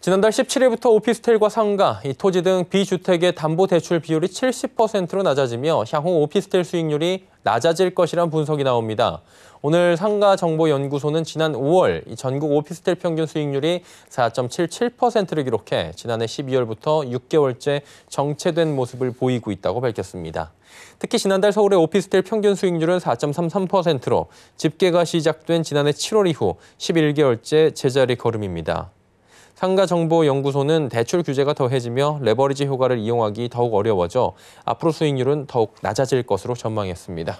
지난달 17일부터 오피스텔과 상가, 토지 등 비주택의 담보 대출 비율이 70%로 낮아지며 향후 오피스텔 수익률이 낮아질 것이란 분석이 나옵니다. 오늘 상가정보연구소는 지난 5월 전국 오피스텔 평균 수익률이 4.77%를 기록해 지난해 12월부터 6개월째 정체된 모습을 보이고 있다고 밝혔습니다. 특히 지난달 서울의 오피스텔 평균 수익률은 4.33%로 집계가 시작된 지난해 7월 이후 11개월째 제자리 걸음입니다. 상가정보연구소는 대출 규제가 더해지며 레버리지 효과를 이용하기 더욱 어려워져 앞으로 수익률은 더욱 낮아질 것으로 전망했습니다.